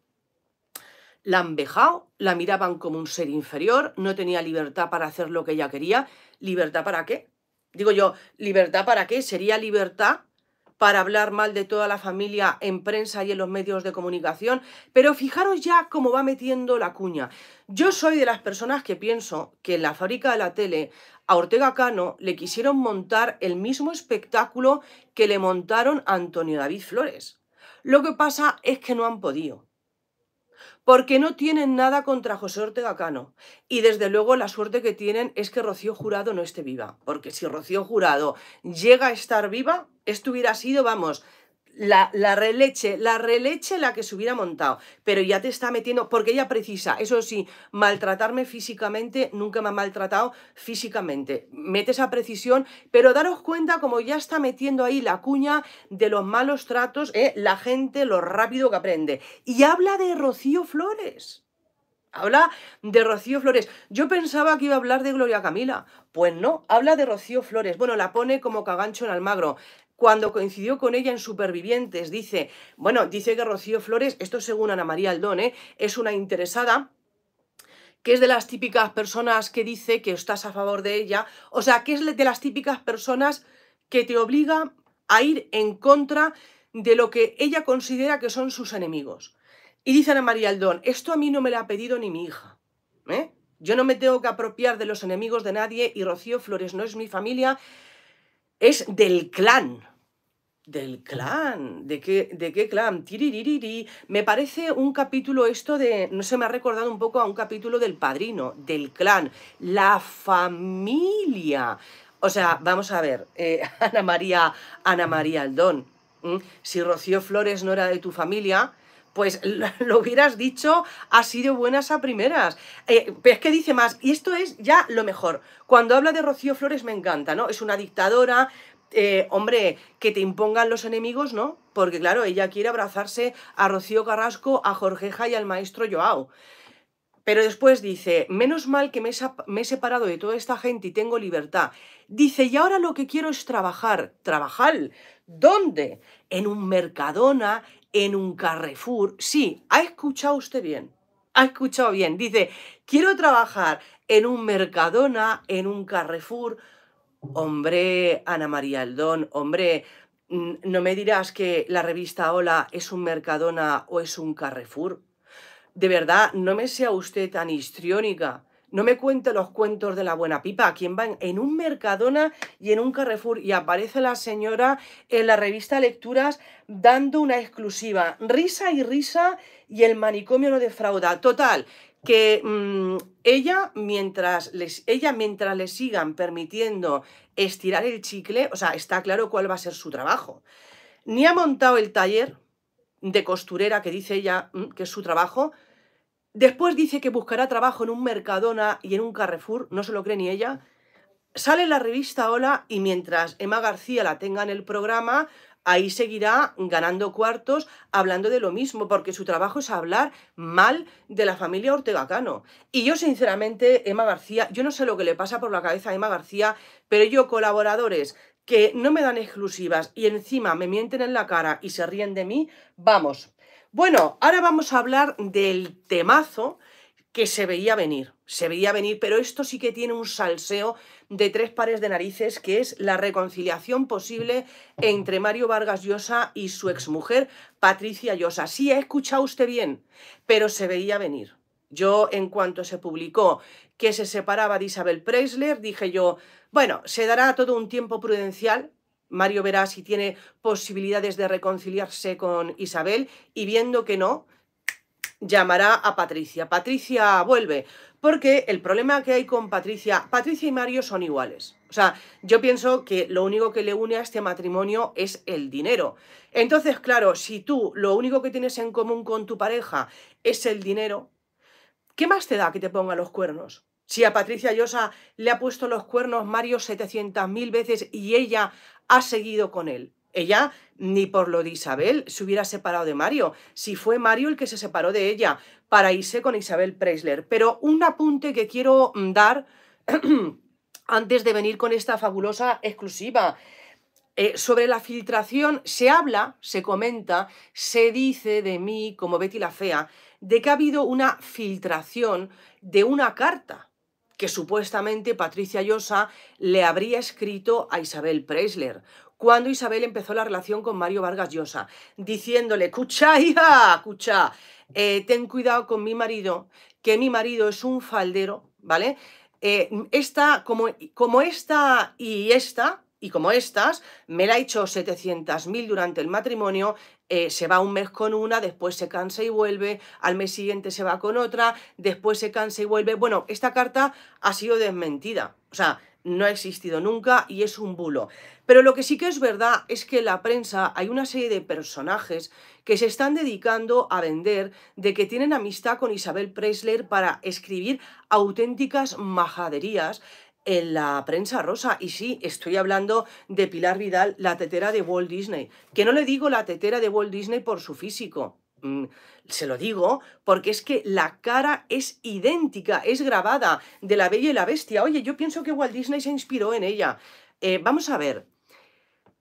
la han vejado, la miraban como un ser inferior, no tenía libertad para hacer lo que ella quería, ¿Libertad para qué? Digo yo, ¿libertad para qué? ¿Sería libertad para hablar mal de toda la familia en prensa y en los medios de comunicación? Pero fijaros ya cómo va metiendo la cuña. Yo soy de las personas que pienso que en la fábrica de la tele a Ortega Cano le quisieron montar el mismo espectáculo que le montaron a Antonio David Flores. Lo que pasa es que no han podido porque no tienen nada contra José Ortega Cano. Y desde luego la suerte que tienen es que Rocío Jurado no esté viva, porque si Rocío Jurado llega a estar viva, esto hubiera sido, vamos, la, releche, la releche la que se hubiera montado, pero ya te está metiendo, porque ella precisa, eso sí, maltratarme físicamente, nunca me ha maltratado físicamente, mete esa precisión, pero daros cuenta como ya está metiendo ahí la cuña de los malos tratos, ¿eh? la gente, lo rápido que aprende. Y habla de Rocío Flores. Habla de Rocío Flores. Yo pensaba que iba a hablar de Gloria Camila. Pues no, habla de Rocío Flores. Bueno, la pone como cagancho en Almagro cuando coincidió con ella en Supervivientes. Dice, bueno, dice que Rocío Flores, esto según Ana María Aldón, ¿eh? es una interesada que es de las típicas personas que dice que estás a favor de ella, o sea, que es de las típicas personas que te obliga a ir en contra de lo que ella considera que son sus enemigos. Y dice Ana María Aldón, esto a mí no me lo ha pedido ni mi hija. ¿eh? Yo no me tengo que apropiar de los enemigos de nadie y Rocío Flores no es mi familia, es del clan, del clan, ¿de qué, de qué clan? Me parece un capítulo esto de, no se me ha recordado un poco a un capítulo del padrino, del clan, la familia. O sea, vamos a ver, eh, Ana María, Ana María Aldón, si Rocío Flores no era de tu familia, pues lo hubieras dicho, ha sido buenas a primeras. Eh, pero es que dice más, y esto es ya lo mejor. Cuando habla de Rocío Flores me encanta, ¿no? Es una dictadora, eh, hombre, que te impongan los enemigos, ¿no? Porque claro, ella quiere abrazarse a Rocío Carrasco, a Jorgeja y al maestro Joao. Pero después dice, menos mal que me me he, separado de toda esta gente y tengo libertad. Dice, y ahora lo que quiero es trabajar. ¿Trabajar? ¿Dónde? En un Mercadona, en un Carrefour. Sí, ha escuchado usted bien. Ha escuchado bien. Dice, quiero trabajar en un Mercadona, en un Carrefour Hombre, Ana María Aldón, hombre, mm, no me dirás que la revista Hola es un Mercadona o es un Carrefour. De verdad, no me sea usted tan histriónica. No me cuente los cuentos de la buena pipa. ¿Quién va en un Mercadona y en un Carrefour? Y aparece la señora en la revista Lecturas dando una exclusiva. Risa y risa y el manicomio no defrauda. Total, que mm, ella, mientras les, ella, mientras le sigan permitiendo estirar el chicle, o sea, está claro cuál va a ser su trabajo. Ni ha montado el taller de costurera que dice ella mm, que es su trabajo. Después dice que buscará trabajo en un Mercadona y en un Carrefour, no se lo cree ni ella. Sale la revista Hola y mientras Emma García la tenga en el programa, ahí seguirá ganando cuartos hablando de lo mismo, porque su trabajo es hablar mal de la familia Ortega Cano. Y yo, sinceramente, Emma García, yo no sé lo que le pasa por la cabeza a Emma García, pero yo, colaboradores que no me dan exclusivas y encima me mienten en la cara y se ríen de mí, vamos. Bueno, ahora vamos a hablar del temazo que se veía venir se veía venir, pero esto sí que tiene un salseo de tres pares de narices, que es la reconciliación posible entre Mario Vargas Llosa y su exmujer Patricia Llosa. Sí, ha escuchado usted bien, pero se veía venir. Yo, en cuanto se publicó que se separaba de Isabel Preisler, dije yo, bueno, se dará todo un tiempo prudencial, Mario verá si tiene posibilidades de reconciliarse con Isabel y viendo que no, llamará a Patricia. Patricia vuelve. Porque el problema que hay con Patricia, Patricia y Mario son iguales. O sea, yo pienso que lo único que le une a este matrimonio es el dinero. Entonces, claro, si tú lo único que tienes en común con tu pareja es el dinero, ¿qué más te da que te ponga los cuernos? Si a Patricia Llosa le ha puesto los cuernos Mario 700.000 veces y ella ha seguido con él. Ella ni por lo de Isabel se hubiera separado de Mario, si fue Mario el que se separó de ella para irse con Isabel Preisler. Pero un apunte que quiero mm, dar antes de venir con esta fabulosa exclusiva. Eh, sobre la filtración se habla, se comenta, se dice de mí como Betty la Fea, de que ha habido una filtración de una carta que supuestamente Patricia Llosa le habría escrito a Isabel Preisler, cuando Isabel empezó la relación con Mario Vargas Llosa, diciéndole, "Cucha hija, cucha, eh, ten cuidado con mi marido, que mi marido es un faldero, ¿vale? Eh, esta, como, como esta y esta, y como estas, me la ha hecho 700.000 durante el matrimonio, eh, se va un mes con una, después se cansa y vuelve, al mes siguiente se va con otra, después se cansa y vuelve. Bueno, esta carta ha sido desmentida. O sea, no ha existido nunca y es un bulo. Pero lo que sí que es verdad es que en la prensa hay una serie de personajes que se están dedicando a vender de que tienen amistad con Isabel presley para escribir auténticas majaderías en la prensa rosa. Y sí, estoy hablando de Pilar Vidal, la tetera de Walt Disney. Que no le digo la tetera de Walt Disney por su físico. Mm, se lo digo porque es que la cara es idéntica, es grabada de la Bella y la Bestia. Oye, yo pienso que Walt Disney se inspiró en ella. Eh, vamos a ver.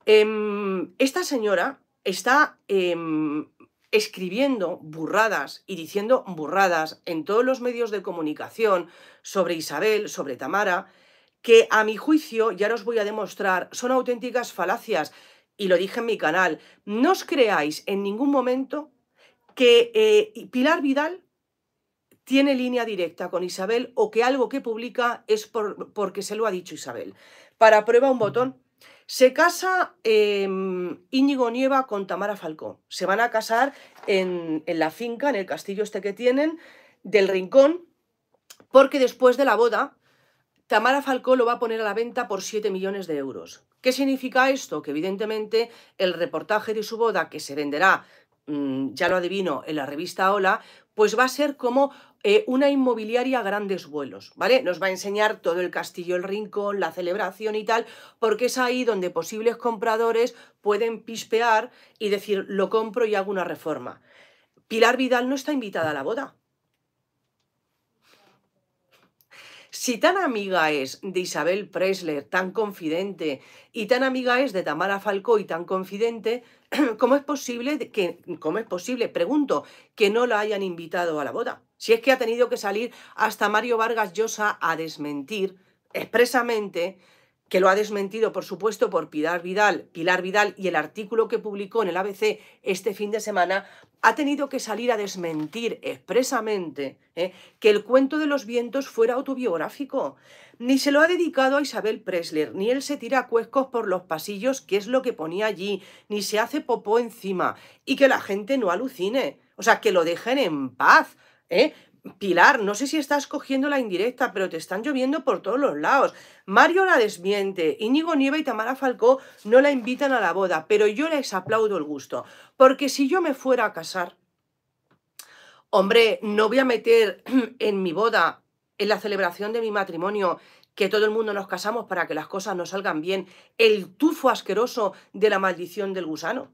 Em, esta señora está em, escribiendo burradas y diciendo burradas en todos los medios de comunicación sobre Isabel, sobre Tamara, que a mi juicio, ya os voy a demostrar, son auténticas falacias. Y lo dije en mi canal, no os creáis en ningún momento que eh, Pilar Vidal tiene línea directa con Isabel o que algo que publica es porque se lo ha dicho Isabel. Para prueba un botón. Se casa em, Íñigo Nieva con Tamara Falcón. Se van a casar en, en, la finca, en el castillo este que tienen, del Rincón, porque después de la boda, Tamara Falcón lo va a poner a la venta por 7 millones de euros. ¿Qué significa esto? Que evidentemente el reportaje de su boda, que se venderá Mm, ya lo adivino, en la revista Hola, pues va a ser como eh, una inmobiliaria a grandes vuelos, ¿vale? Nos va a enseñar todo el castillo, el rincón, la celebración y tal, porque es ahí donde posibles compradores pueden pispear y decir, lo compro y hago una reforma. Pilar Vidal no está invitada a la boda, Si tan amiga es de Isabel Presler, tan confidente, y tan amiga es de Tamara Falcó y tan confidente, ¿cómo es posible que, cómo es posible, pregunto, que no la hayan invitado a la boda? Si es que ha tenido que salir hasta Mario Vargas Llosa a desmentir expresamente que lo ha desmentido, por supuesto, por Pilar Vidal, Pilar Vidal y el artículo que publicó en el ABC este fin de semana, ha tenido que salir a desmentir expresamente ¿eh? que el cuento de los vientos fuera autobiográfico. Ni se lo ha dedicado a Isabel Presler, ni él se tira cuescos por los pasillos, que es lo que ponía allí, ni se hace popó encima, y que la gente no alucine. O sea, que lo dejen en paz. ¿Eh? Pilar, no sé si estás cogiendo la indirecta, pero te están lloviendo por todos los lados. Mario la desmiente, Íñigo Nieva y Tamara Falcó no la invitan a la boda, pero yo les aplaudo el gusto, porque si yo me fuera a casar, hombre, no voy a meter en mi boda, en la celebración de mi matrimonio, que todo el mundo nos casamos para que las cosas no salgan bien, el tufo asqueroso de la maldición del gusano.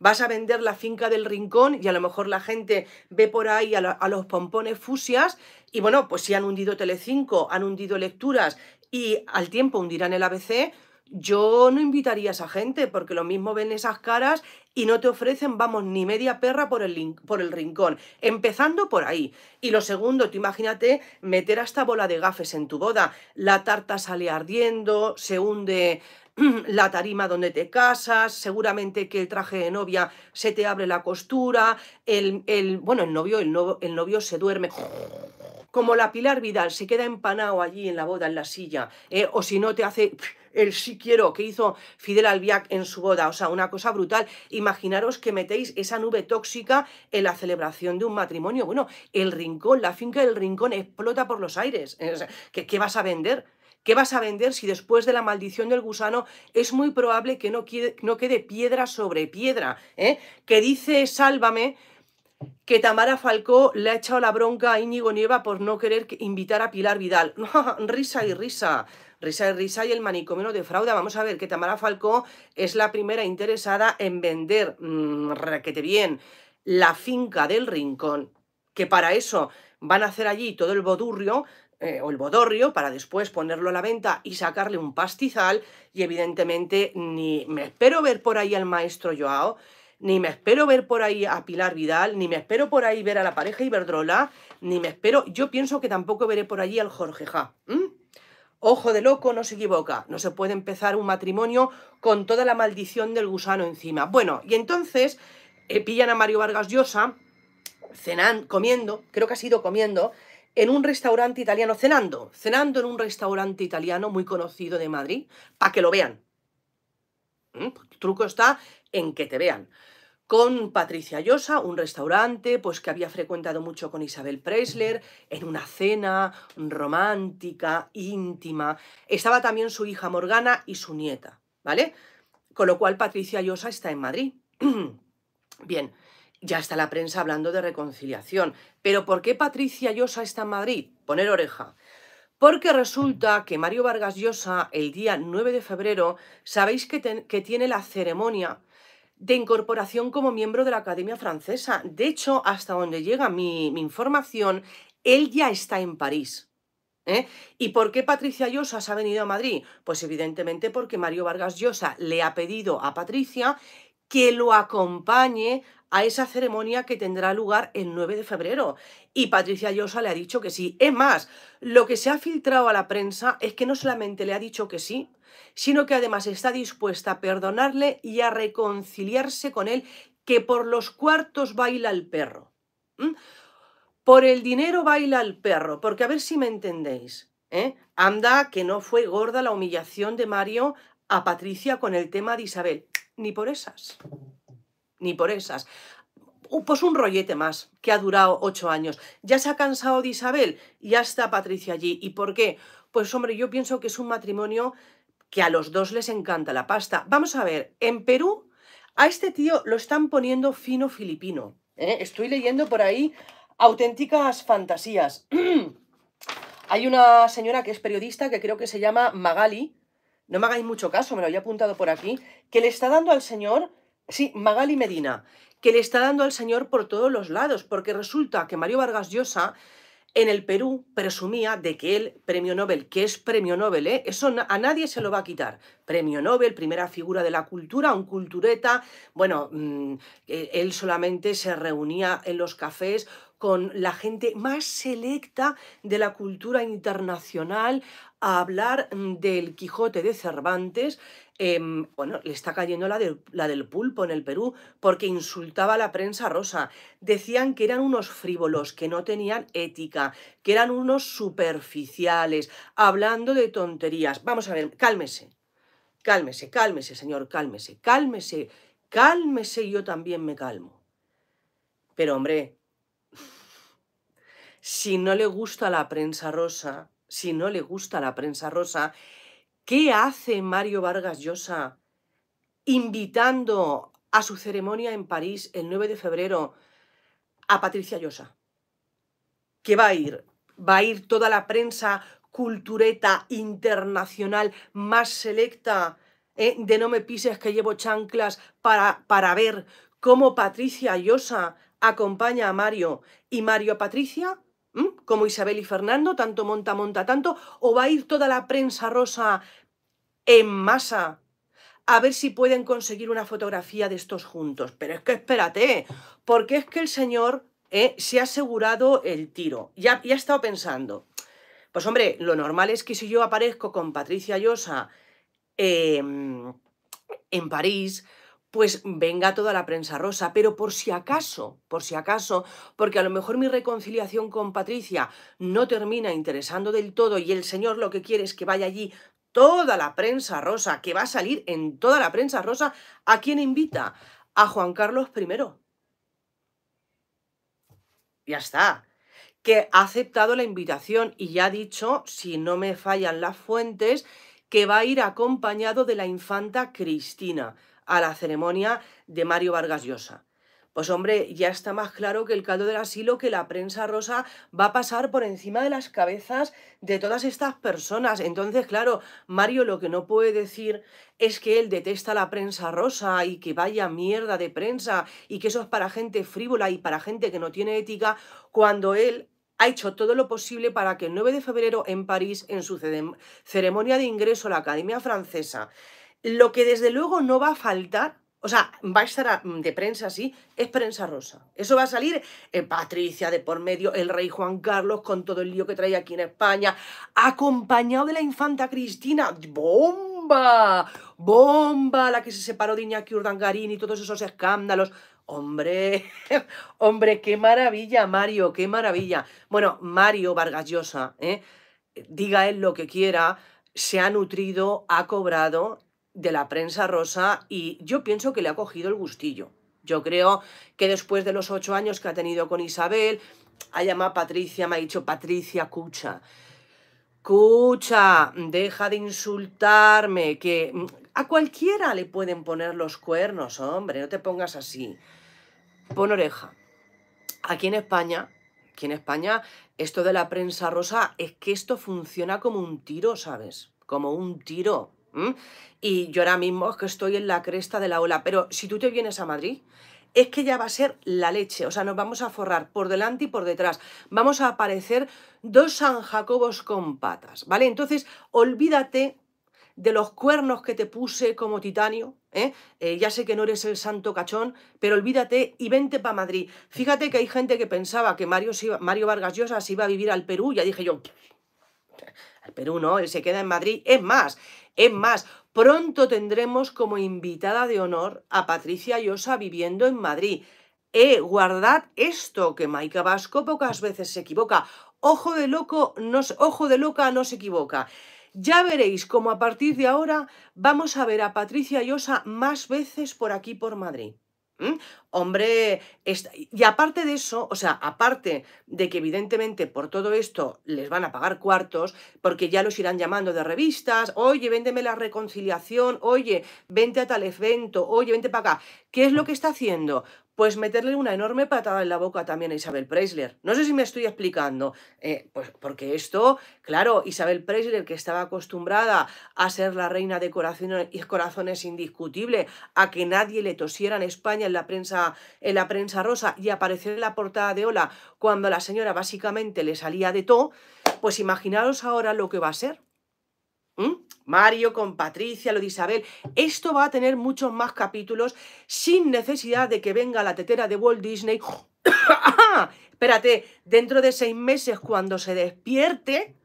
Vas a vender la finca del rincón y a lo mejor la gente ve por ahí a, los pompones fusias y bueno, pues si han hundido Telecinco, han hundido lecturas y al tiempo hundirán el ABC, yo no invitaría a esa gente porque lo mismo ven esas caras y no te ofrecen, vamos, ni media perra por el, por el rincón. Empezando por ahí. Y lo segundo, tú imagínate meter hasta bola de gafes en tu boda. La tarta sale ardiendo, se hunde la tarima donde te casas, seguramente que el traje de novia se te abre la costura, el, bueno, el novio, el el novio se duerme como la Pilar Vidal se queda empanado allí en la boda, en la silla, eh, o si no te hace el sí quiero que hizo Fidel Albiac en su boda, o sea, una cosa brutal. Imaginaros que metéis esa nube tóxica en la celebración de un matrimonio. Bueno, el rincón, la finca del rincón explota por los aires. ¿Qué, qué vas a vender? ¿Qué vas a vender si después de la maldición del gusano es muy probable que no, quede, piedra sobre piedra? ¿eh? Que dice Sálvame que Tamara Falcó le ha echado la bronca a Íñigo Nieva por no querer invitar a Pilar Vidal. risa y risa, risa y risa y el manicomio de fraude. Vamos a ver que Tamara Falcó es la primera interesada en vender, mm, raquete bien, la finca del Rincón, que para eso van a hacer allí todo el bodurrio eh, o el bodorrio para después ponerlo a la venta y sacarle un pastizal y evidentemente ni me espero ver por ahí al maestro Joao, ni me espero ver por ahí a Pilar Vidal, ni me espero por ahí ver a la pareja Iberdrola, ni me espero, yo pienso que tampoco veré por allí al Jorge Ja. Ojo de loco, no se equivoca, no se puede empezar un matrimonio con toda la maldición del gusano encima. Bueno, y entonces eh, pillan a Mario Vargas Llosa, cenan, comiendo, creo que ha sido comiendo, en un restaurante italiano, cenando, cenando en un restaurante italiano muy conocido de Madrid, para que lo vean. Mm, pues, el truco está en que te vean. Con Patricia Llosa, un restaurante pues que había frecuentado mucho con Isabel Presler, en una cena romántica, íntima. Estaba también su hija Morgana y su nieta, ¿vale? Con lo cual Patricia Llosa está en Madrid. Bien, ya está la prensa hablando de reconciliación. Pero ¿por qué Patricia Llosa está en Madrid? Poner oreja. Porque resulta que Mario Vargas Llosa, el día 9 de febrero, sabéis que, tiene la ceremonia de incorporación como miembro de la Academia Francesa. De hecho, hasta donde llega mi, información, él ya está en París. ¿eh? ¿Y por qué Patricia se ha venido a Madrid? Pues evidentemente porque Mario Vargas Llosa le ha pedido a Patricia que lo acompañe a esa ceremonia que tendrá lugar el 9 de febrero. Y Patricia Llosa le ha dicho que sí. Es más, lo que se ha filtrado a la prensa es que no solamente le ha dicho que sí, sino que además está dispuesta a perdonarle y a reconciliarse con él, que por los cuartos baila el perro. Por el dinero baila el perro, porque a ver si me entendéis. ¿eh? Anda, que no fue gorda la humillación de Mario a Patricia con el tema de Isabel, ni por esas ni por esas. Pues un rollete más que ha durado ocho años. Ya se ha cansado de Isabel y ya está Patricia allí. ¿Y por qué? Pues hombre, yo pienso que es un matrimonio que a los dos les encanta la pasta. Vamos a ver, en Perú a este tío lo están poniendo fino filipino. ¿eh? Estoy leyendo por ahí auténticas fantasías. Hay una señora que es periodista que creo que se llama Magali, no me hagáis mucho caso, me lo había apuntado por aquí, que le está dando al señor Sí, Magali Medina, que le está dando al señor por todos los lados, porque resulta que Mario Vargas Llosa en el Perú presumía de que el premio Nobel, que es premio Nobel, ¿eh? eso a nadie se lo va a quitar. Premio Nobel, primera figura de la cultura, un cultureta. Bueno, mm, e, él solamente se reunía en los cafés con la gente más selecta de la cultura internacional a hablar mm, del Quijote de Cervantes Em, bueno, le está cayendo la de la del pulpo en el Perú, porque insultaba a la prensa rosa. Decían que eran unos frívolos, que no tenían ética, que eran unos superficiales, hablando de tonterías. Vamos a ver, cálmese, cálmese, cálmese, señor, cálmese, cálmese, cálmese, yo también me calmo. Pero hombre, si no le gusta la prensa rosa, si no le gusta la prensa rosa, ¿Qué hace Mario Vargas Llosa invitando a su ceremonia en París el 9 de febrero a Patricia Llosa? ¿Qué va a ir? ¿Va a ir toda la prensa cultureta internacional más selecta ¿eh? de no me pises que llevo chanclas para, para ver cómo Patricia Llosa acompaña a Mario y Mario a Patricia? como Isabel y Fernando, tanto monta, monta, tanto, o va a ir toda la prensa rosa en masa a ver si pueden conseguir una fotografía de estos juntos. Pero es que espérate, porque es que el señor eh, se ha asegurado el tiro, ya, ya ha estado pensando. Pues hombre, lo normal es que si yo aparezco con Patricia Llosa em, en París, pues venga toda la prensa rosa, pero por si acaso, por si acaso, porque a lo mejor mi reconciliación con Patricia no termina interesando del todo y el señor lo que quiere es que vaya allí toda la prensa rosa, que va a salir en toda la prensa rosa, ¿a quién invita? A Juan Carlos I. Ya está que ha aceptado la invitación y ya ha dicho, si no me fallan las fuentes, que va a ir acompañado de la infanta Cristina a la ceremonia de Mario Vargas Llosa. Pues hombre, ya está más claro que el caldo del asilo, que la prensa rosa va a pasar por encima de las cabezas de todas estas personas. Entonces, claro, Mario lo que no puede decir es que él detesta la prensa rosa y que vaya mierda de prensa y que eso es para gente frívola y para gente que no tiene ética, cuando él ha hecho todo lo posible para que el 9 de febrero en París, en su ceremonia de ingreso a la Academia Francesa, lo que desde luego no va a faltar, o sea, va a estar mm, de prensa, así, es prensa rosa. Eso va a salir eh, Patricia de por medio, el rey Juan Carlos con todo el lío que trae aquí en España, acompañado de la infanta Cristina. ¡Bomba! ¡Bomba! La que se separó de Iñaki Urdangarín y todos esos escándalos. Hombre, hombre, qué maravilla, Mario, qué maravilla. Bueno, Mario Vargallosa, ¿eh? diga él lo que quiera, se ha nutrido, ha cobrado de la prensa rosa y yo pienso que le ha cogido el gustillo. Yo creo que después de los ocho años que ha tenido con Isabel, ha llamado a Patricia, me ha dicho Patricia Cucha. Cucha, deja de insultarme, que mm, a cualquiera le pueden poner los cuernos, hombre, no te pongas así. Pon oreja. Aquí en España, aquí en España, esto de la prensa rosa es que esto funciona como un tiro, ¿sabes? Como un tiro. Y yo ahora mismo es que estoy en la cresta de la ola, pero si tú te vienes a Madrid, es que ya va a ser la leche, o sea, nos vamos a forrar por delante y por detrás, vamos a aparecer dos San Jacobos con patas, ¿vale? Entonces, olvídate de los cuernos que te puse como titanio, ¿eh? eh ya sé que no eres el santo cachón, pero olvídate y vente para Madrid. Fíjate que hay gente que pensaba que Mario, Mario Vargas Llosa se iba a vivir al Perú, ya dije yo el Perú no, él se queda en Madrid. Es más, es más, pronto tendremos como invitada de honor a Patricia Llosa viviendo en Madrid. Eh, guardad esto, que Maika Vasco pocas veces se equivoca. Ojo de loco, no, ojo de loca no se equivoca. Ya veréis cómo a partir de ahora vamos a ver a Patricia Llosa más veces por aquí por Madrid. Mm, hombre, y aparte de eso, o sea, aparte de que evidentemente por todo esto les van a pagar cuartos, porque ya los irán llamando de revistas, oye, véndeme la reconciliación, oye, vente a tal evento, oye, vente para acá. ¿Qué es lo que está haciendo? pues meterle una enorme patada en la boca también a Isabel Preisler. No sé si me estoy explicando, eh, pues porque esto, claro, Isabel Preisler, que estaba acostumbrada a ser la reina de corazones, corazones indiscutible, a que nadie le tosiera en España en la prensa, en la prensa rosa y aparecer en la portada de Hola cuando la señora básicamente le salía de todo, pues imaginaros ahora lo que va a ser. ¿Mm? Mario con Patricia, lo de Isabel. Esto va a tener muchos más capítulos sin necesidad de que venga la tetera de Walt Disney. Espérate, dentro de seis meses, cuando se despierte,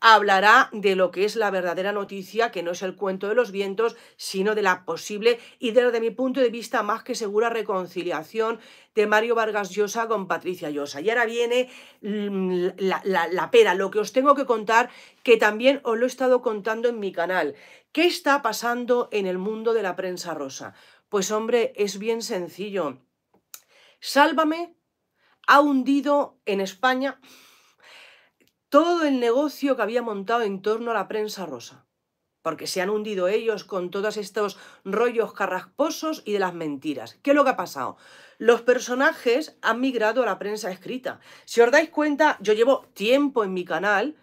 hablará de lo que es la verdadera noticia, que no es el cuento de los vientos, sino de la posible y desde mi punto de vista más que segura reconciliación de Mario Vargas Llosa con Patricia Llosa. Y ahora viene mm, la, pera, lo que os tengo que contar, que también os lo he estado contando en mi canal. ¿Qué está pasando en el mundo de la prensa rosa? Pues hombre, es bien sencillo. Sálvame ha hundido en España todo el negocio que había montado en torno a la prensa rosa, porque se han hundido ellos con todos estos rollos carrasposos y de las mentiras. ¿Qué es lo que ha pasado? Los personajes han migrado a la prensa escrita. Si os dais cuenta, yo llevo tiempo en mi canal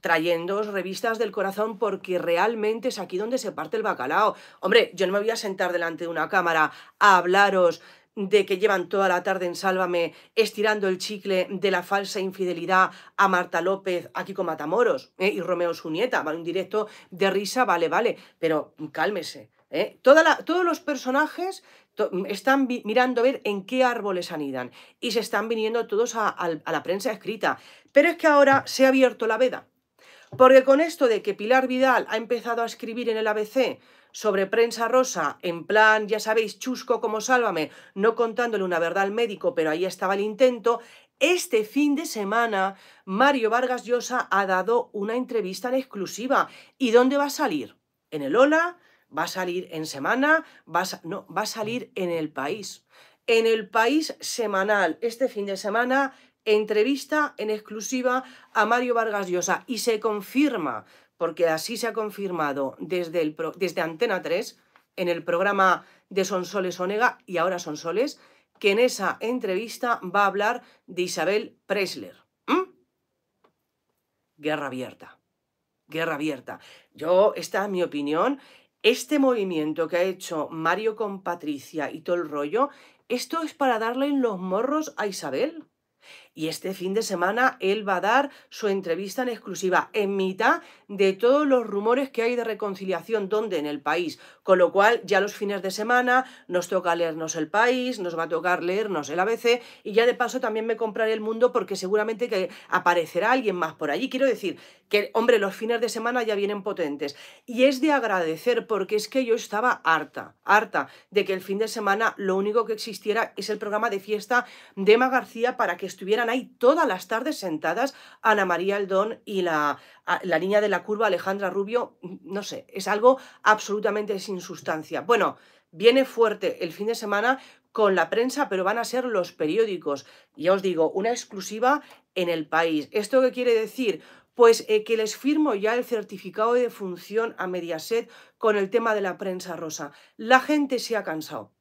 trayendo revistas del corazón porque realmente es aquí donde se parte el bacalao. Hombre, yo no me voy a sentar delante de una cámara a hablaros de que llevan toda la tarde en Sálvame estirando el chicle de la falsa infidelidad a Marta López, aquí con Matamoros ¿eh? y Romeo su nieta, un directo de risa, vale, vale, pero cálmese. ¿eh? Toda la, todos los personajes están mirando a ver en qué árboles anidan y se están viniendo todos a la prensa escrita. Pero es que ahora se ha abierto la veda. Porque con esto de que Pilar Vidal ha empezado a escribir en el ABC sobre prensa rosa, en plan, ya sabéis, chusco como sálvame, no contándole una verdad al médico, pero ahí estaba el intento, este fin de semana Mario Vargas Llosa ha dado una entrevista en exclusiva. ¿Y dónde va a salir? ¿En el Hola? ¿Va a salir en Semana? no, va a salir en El País. En El País semanal, este fin de semana, entrevista en exclusiva a Mario Vargas Llosa y se confirma porque así se ha confirmado desde, desde Antena 3, en el programa de Sonsoles Onega y ahora Sonsoles, que en esa entrevista va a hablar de Isabel Presler. ¿Mm? Guerra abierta. Guerra abierta. Yo, esta es mi opinión. Este movimiento que ha hecho Mario con Patricia y todo el rollo, esto es para darle en los morros a Isabel. Y este fin de semana él va a dar su entrevista en exclusiva, en mitad de todos los rumores que hay de reconciliación, donde en el país. Con lo cual, ya los fines de semana nos toca leernos el país, nos va a tocar leernos el ABC y ya de paso también me compraré el mundo porque seguramente que aparecerá alguien más por allí. Quiero decir que, hombre, los fines de semana ya vienen potentes. Y es de agradecer porque es que yo estaba harta, harta de que el fin de semana lo único que existiera es el programa de fiesta de Emma García para que estuviera hay ahí todas las tardes sentadas Ana María Aldón y la, la niña de la curva Alejandra Rubio, no sé, es algo absolutamente sin sustancia. Bueno, viene fuerte el fin de semana con la prensa, pero van a ser los periódicos. Ya os digo, una exclusiva en el país. ¿Esto qué quiere decir? Pues eh, que les firmo ya el certificado de función a Mediaset con el tema de la prensa rosa. La gente se ha cansado.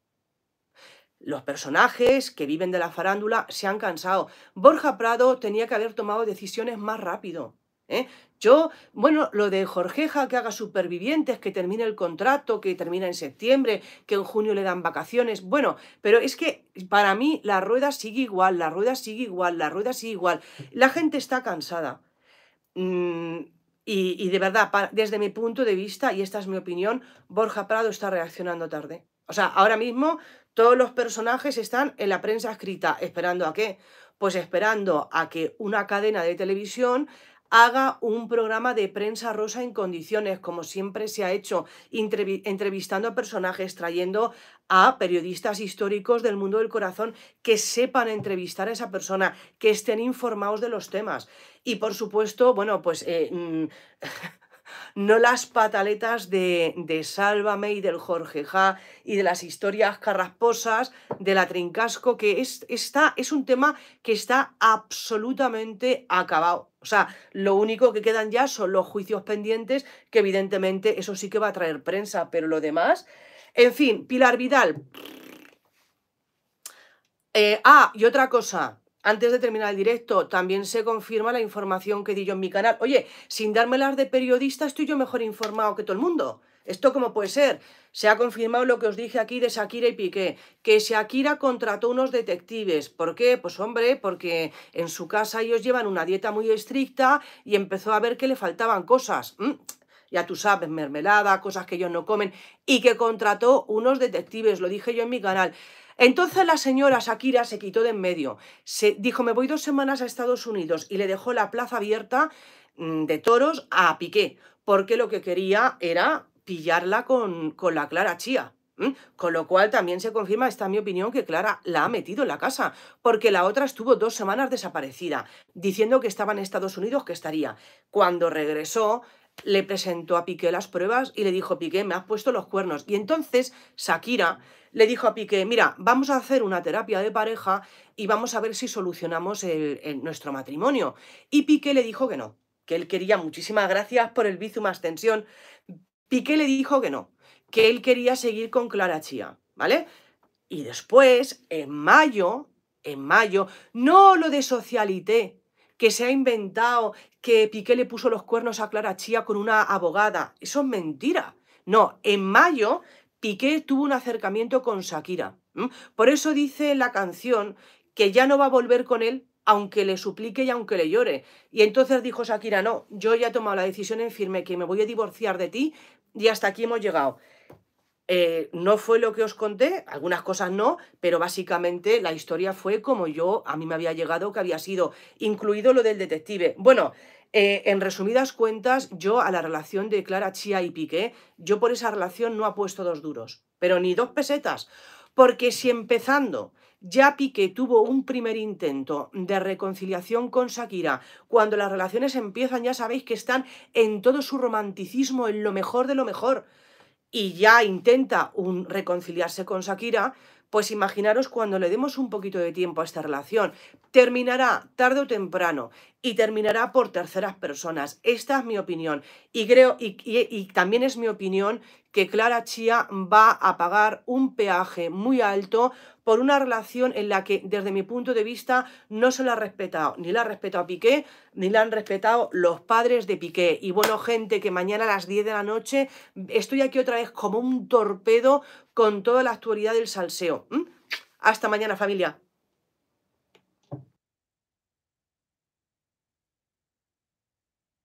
Los personajes que viven de la farándula se han cansado. Borja Prado tenía que haber tomado decisiones más rápido. ¿eh? Yo, bueno, lo de Jorgeja, que haga supervivientes, que termine el contrato, que termina en septiembre, que en junio le dan vacaciones. Bueno, pero es que para mí la rueda sigue igual, la rueda sigue igual, la rueda sigue igual. La gente está cansada. Mm, y, de verdad, desde mi punto de vista, y esta es mi opinión, Borja Prado está reaccionando tarde. O sea, ahora mismo todos los personajes están en la prensa escrita. ¿Esperando a qué? Pues esperando a que una cadena de televisión haga un programa de prensa rosa en condiciones, como siempre se ha hecho, entrevistando a personajes, trayendo a periodistas históricos del mundo del corazón que sepan entrevistar a esa persona, que estén informados de los temas. Y por supuesto, bueno, pues eh, mm, no las pataletas de, Sálvame y del Jorge Ja y de las historias carrasposas de la Trincasco, que es, está, es un tema que está absolutamente acabado. O sea, lo único que quedan ya son los juicios pendientes, que evidentemente eso sí que va a traer prensa, pero lo demás... En fin, Pilar Vidal. Eh, ah, y otra cosa. Antes de terminar el directo, también se confirma la información que di yo en mi canal. Oye, sin dármelas de periodista, estoy yo mejor informado que todo el mundo. ¿Esto cómo puede ser? Se ha confirmado lo que os dije aquí de Shakira y Piqué, que Shakira contrató unos detectives. ¿Por qué? Pues hombre, porque en su casa ellos llevan una dieta muy estricta y empezó a ver que le faltaban cosas. Mm, ya tú sabes, mermelada, cosas que ellos no comen, y que contrató unos detectives, lo dije yo en mi canal. Entonces la señora Shakira se quitó de en medio. Se dijo, me voy dos semanas a Estados Unidos y le dejó la plaza abierta mm, de toros a Piqué, porque lo que quería era pillarla con, con la Clara Chía. Con lo cual también se confirma, está mi opinión, que Clara la ha metido en la casa, porque la otra estuvo dos semanas desaparecida, diciendo que estaba en Estados Unidos, que estaría. Cuando regresó, le presentó a Piqué las pruebas y le dijo, Piqué, me has puesto los cuernos. Y entonces Shakira le dijo a Piqué, mira, vamos a hacer una terapia de pareja y vamos a ver si solucionamos nuestro matrimonio. Y Piqué le dijo que no, que él quería muchísimas gracias por el más tensión, Piqué le dijo que no, que él quería seguir con Clara Chía, ¿vale? Y después, en mayo, en mayo, no lo de socialité, que se ha inventado que Piqué le puso los cuernos a Clara Chía con una abogada. Eso es mentira. No, en mayo Piqué tuvo un acercamiento con Shakira. Por eso dice la canción que ya no va a volver con él aunque le suplique y aunque le llore. Y entonces dijo Shakira, no, yo ya he tomado la decisión en firme que me voy a divorciar de ti y hasta aquí hemos llegado. Eh, no fue lo que os conté, algunas cosas no, pero básicamente la historia fue como yo, a mí me había llegado, que había sido, incluido lo del detective. Bueno, eh, en resumidas cuentas, yo a la relación de Clara Chía y Piqué, yo por esa relación no apuesto dos duros, pero ni dos pesetas, porque si empezando ya Piqué tuvo un primer intento de reconciliación con Shakira. Cuando las relaciones empiezan, ya sabéis que están en todo su romanticismo, en lo mejor de lo mejor. Y ya intenta un reconciliarse con Shakira, pues imaginaros cuando le demos un poquito de tiempo a esta relación. Terminará tarde o temprano y terminará por terceras personas. Esta es mi opinión. Y creo, y, también es mi opinión que Clara Chía va a pagar un peaje muy alto por una relación en la que, desde mi punto de vista, no se la ha respetado. Ni la ha respetado Piqué, ni la han respetado los padres de Piqué. Y bueno, gente, que mañana a las 10 de la noche estoy aquí otra vez como un torpedo con toda la actualidad del salseo. ¿Mm? Hasta mañana, familia.